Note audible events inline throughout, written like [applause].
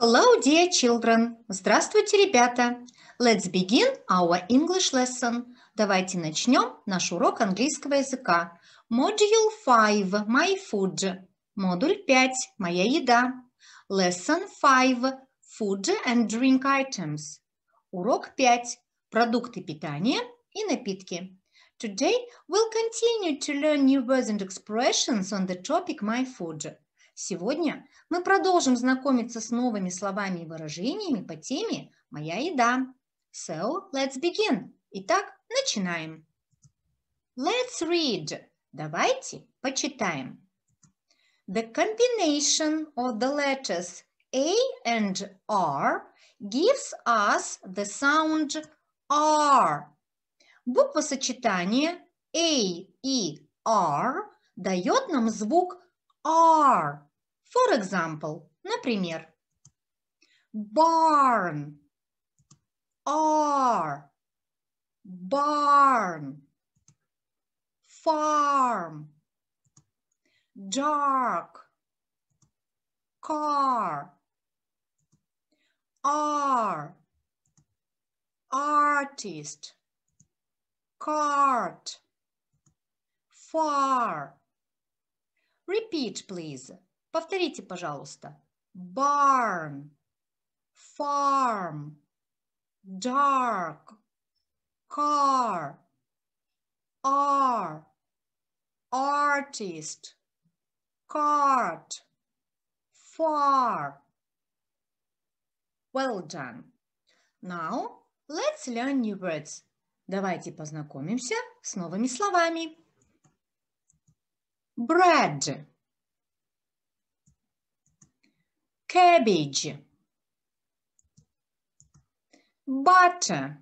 Hello, dear children. Здравствуйте, ребята. Let's begin our English lesson. Давайте начнем наш урок английского языка. Module 5. My food. Модуль 5. Моя еда. Lesson 5. Food and drink items. Урок 5. Продукты питания и напитки. Today we'll continue to learn new words and expressions on the topic my food. Сегодня мы продолжим знакомиться с новыми словами и выражениями по теме «Моя еда». So, let's begin. Итак, начинаем. Let's read. Давайте почитаем. The combination of the letters A and R gives us the sound R. Буква Буквосочетание A и R дает нам звук are. For example, например, barn, are, barn, farm, dark, car, are, artist, cart, far, Repeat, please. Повторите, пожалуйста. Barn, farm, dark, car, are, artist, cart, far. Well done. Now let's learn new words. Давайте познакомимся с новыми словами. bread, cabbage, butter,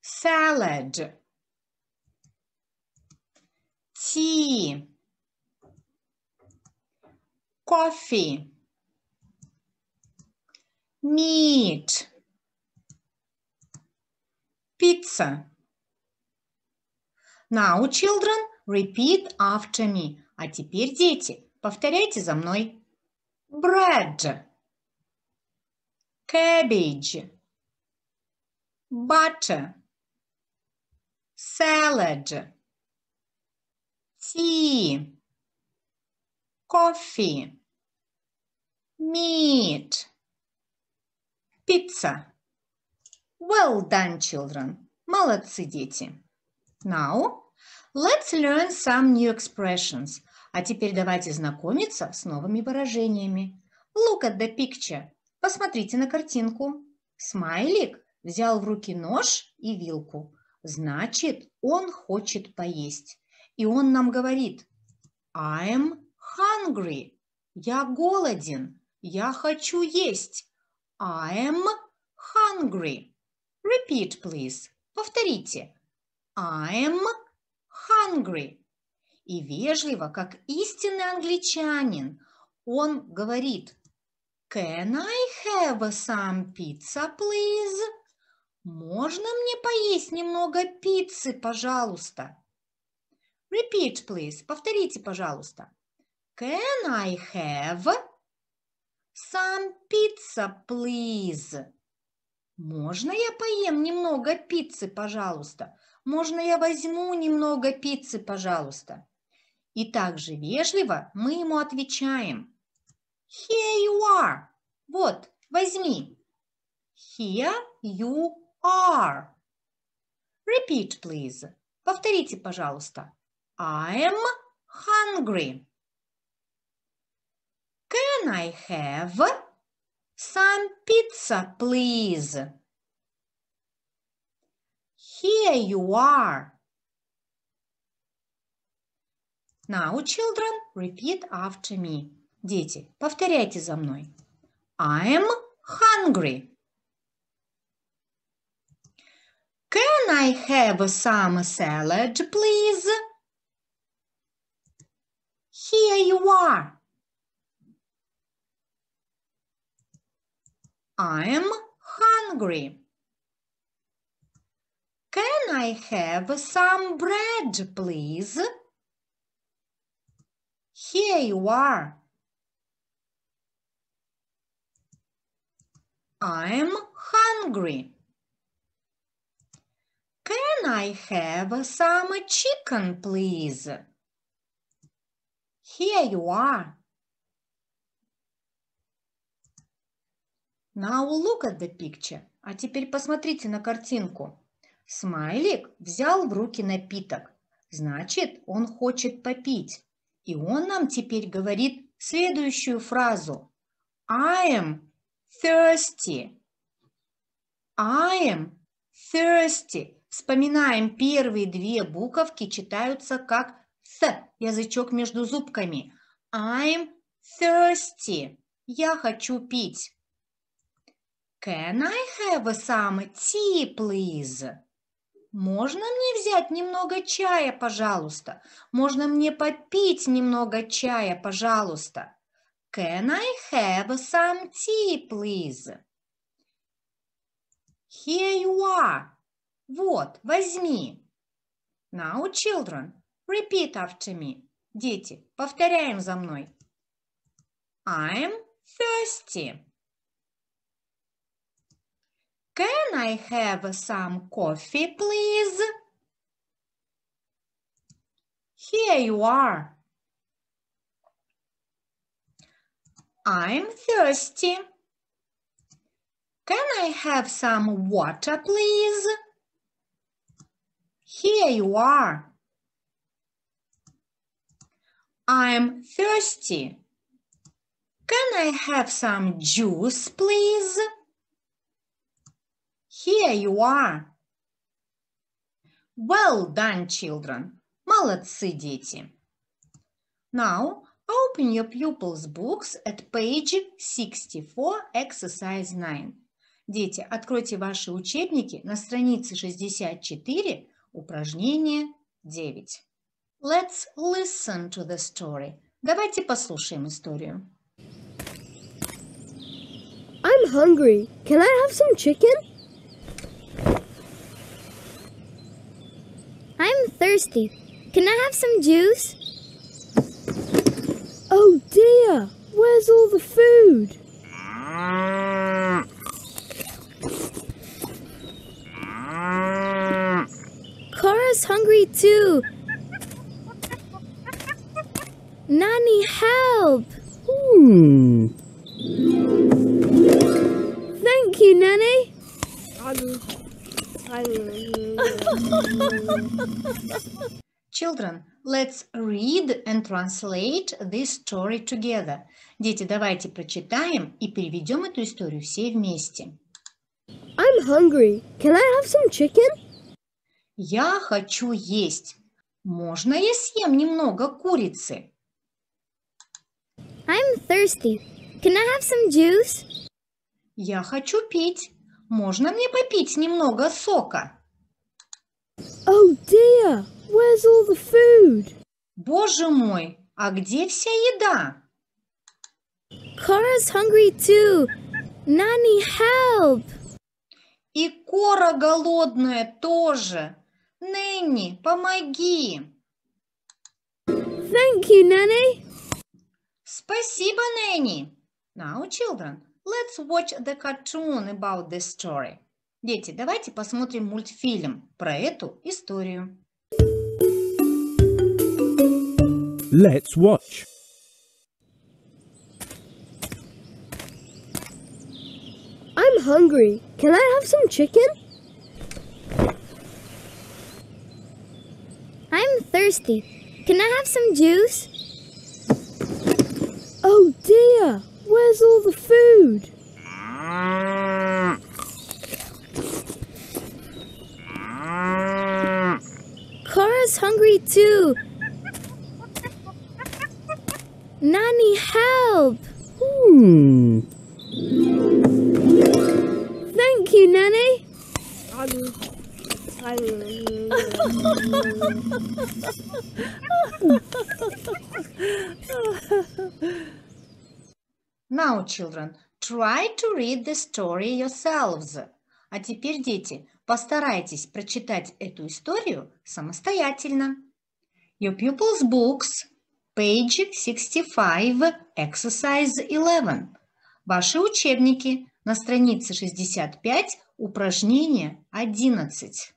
salad, tea, coffee, meat, pizza, Now, children, repeat after me. А теперь, дети, повторяйте за мной. Bread. Cabbage. Butter. Salad. Tea. Coffee. Meat. Pizza. Well done, children. Молодцы, дети. Now, let's learn some new expressions. А теперь давайте знакомиться с новыми выражениями. Look at the picture. Посмотрите на картинку. Смайлик взял в руки нож и вилку. Значит, он хочет поесть. И он нам говорит I'm hungry. Я голоден. Я хочу есть. I'm hungry. Repeat, please. Повторите. I'm hungry. И вежливо, как истинный англичанин, он говорит Can I have some pizza, please? Можно мне поесть немного пиццы, пожалуйста? Repeat, please. Повторите, пожалуйста. Can I have some pizza, please? Можно я поем немного пиццы, пожалуйста? Можно я возьму немного пиццы, пожалуйста? И также вежливо мы ему отвечаем. Here you are. Вот, возьми. Here you are. Repeat, please. Повторите, пожалуйста. I'm hungry. Can I have some pizza, please? Here you are. Now, children, repeat after me. Дети, повторяйте за мной. I'm hungry. Can I have some salad, please? Here you are. I'm hungry. Can I have some bread, please? Here you are. I'm hungry. Can I have some chicken, please? Here you are. Now look at the picture. А теперь посмотрите на картинку. Смайлик взял в руки напиток. Значит, он хочет попить. И он нам теперь говорит следующую фразу. I am thirsty. I am thirsty. Вспоминаем, первые две буковки читаются как «th», язычок между зубками. I'm thirsty. Я хочу пить. Can I have some tea, please? можно мне взять немного чая, пожалуйста? Можно мне попить немного чая, пожалуйста? Can I have some tea, please? Here you are. Вот, возьми. Now, children, repeat after me. Дети, повторяем за мной. I'm thirsty. Can I have some coffee, please? Here you are. I'm thirsty. Can I have some water, please? Here you are. I'm thirsty. Can I have some juice, please? Here you are. Well done, children. Молодцы, дети. Now, open your pupils' books at page 64, exercise 9. Дети, откройте ваши учебники на странице 64, упражнение 9. Let's listen to the story. Давайте послушаем историю. I'm hungry. Can I have some chicken? thirsty. Can I have some juice? Oh dear, where's all the food? Cora's hungry too. Nanny, help! Hmm. Thank you, Nanny. Children, let's read and translate this story together. Дети, давайте прочитаем и переведем эту историю все вместе. I'm hungry. Can I have some chicken? Я хочу есть. Можно я съем немного курицы? I'm thirsty. Can I have some juice? Я хочу пить. Можно мне попить немного сока? Oh dear, where's all the food? Боже мой, а где вся еда? Cora's hungry too. Nanny, help! И Кора голодная тоже. Нэнни, помоги! Thank you, Nanny. Спасибо, Нэнни. Now, children, Let's watch the cartoon about this story. Дети, давайте посмотрим мультфильм про эту историю. Let's watch. I'm hungry. Can I have some chicken? I'm thirsty. Can I have some juice? Oh dear! Where's all the food? Kara's hungry too. Nanny, help! Hmm. Thank you, Nanny. [laughs] Now, children, try to read the story yourselves. А теперь, дети, постарайтесь прочитать эту историю самостоятельно. Your pupils' books, page 65, exercise 11. Ваши учебники на странице 65, упражнение 11.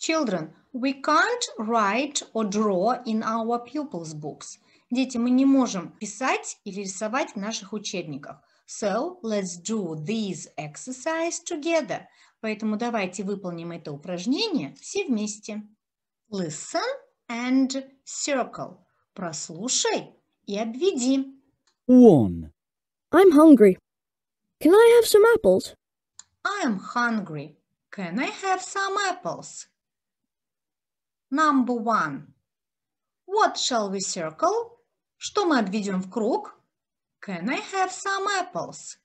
Children, we can't write or draw in our pupils' books – Дети, мы не можем писать или рисовать в наших учебниках. So, let's do this exercise together. Поэтому давайте выполним это упражнение все вместе. Listen and circle. Прослушай и обведи. One. I'm hungry. Can I have some apples? I'm hungry. Can I have some apples? Number one. What shall we circle? Что мы отведем в круг? Can I have some apples?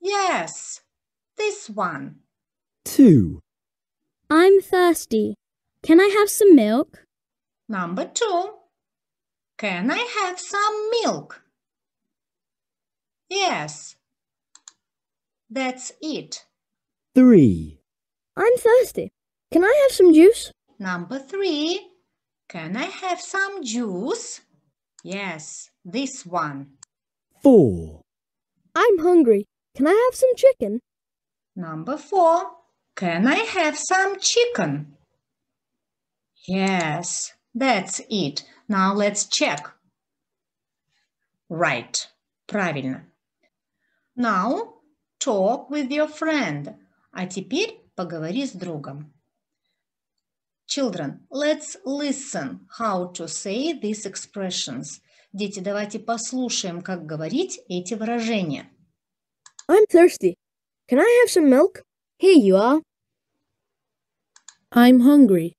Yes, this one. Two. I'm thirsty. Can I have some milk? Number two. Can I have some milk? Yes. That's it. Three. I'm thirsty. Can I have some juice? Number three. Can I have some juice? Yes, this one. Four. I'm hungry. Can I have some chicken? Number four. Can I have some chicken? Yes, that's it. Now let's check. Right. Правильно. Now talk with your friend. А теперь поговори с другом. Children, let's listen how to say these expressions. Дети, давайте послушаем, как говорить эти выражения. I'm thirsty. Can I have some milk? Here you are. I'm hungry.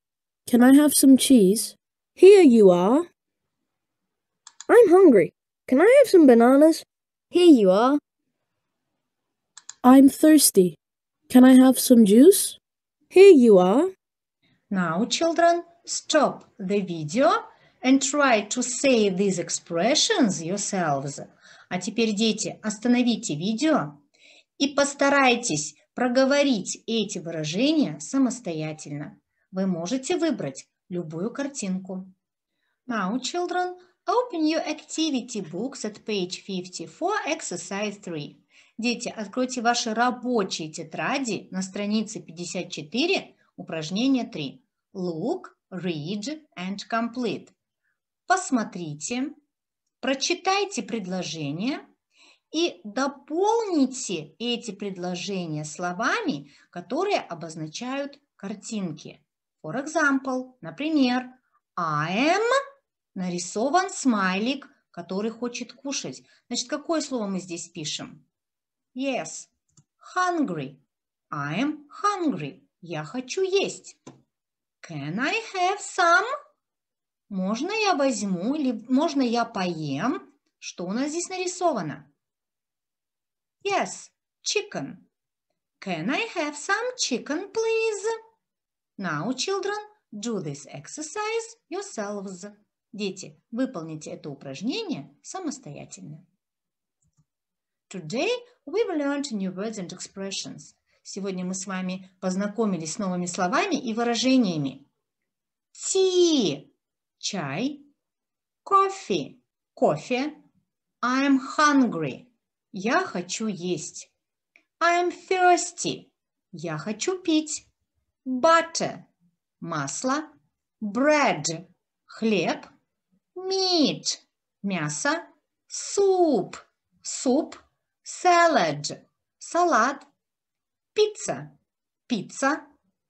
Can I have some cheese? Here you are. I'm hungry. Can I have some bananas? Here you are. I'm thirsty. Can I have some juice? Here you are. Now, children, stop the video and try to say these expressions yourselves. А теперь, дети, остановите видео и постарайтесь проговорить эти выражения самостоятельно. Вы можете выбрать любую картинку. Now, children, open your activity books at page 54, exercise 3. Дети, откройте ваши рабочие тетради на странице 54, упражнение 3. Look, read and complete. Посмотрите, прочитайте предложение и дополните эти предложения словами, которые обозначают картинки. For example, например, I am нарисован смайлик, который хочет кушать. Значит, какое слово мы здесь пишем? Yes, hungry. I am hungry. Я хочу есть. Can I have some? Можно я возьму или можно я поем? Что у нас здесь нарисовано? Yes, chicken. Can I have some chicken, please? Now, children, do this exercise yourselves. Дети, выполните это упражнение самостоятельно. Today we've learned new words and expressions. Сегодня мы с вами познакомились с новыми словами и выражениями. Ти – чай, кофе – кофе, I'm hungry – я хочу есть, I'm thirsty – я хочу пить, butter – масло, bread – хлеб, meat – мясо, soup – суп, salad – салат – Пицца, пицца,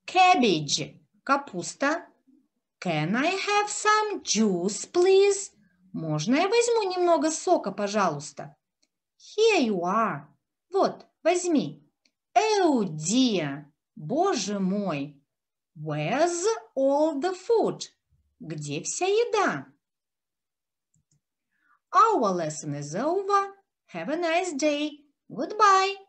Cabbage. Капуста. Can I have some juice, please? Можно я возьму немного сока, пожалуйста? Here you are. Вот, возьми. Oh dear. Боже мой. Where's all the food? Где вся еда? Our lesson is over. Have a nice day. Goodbye.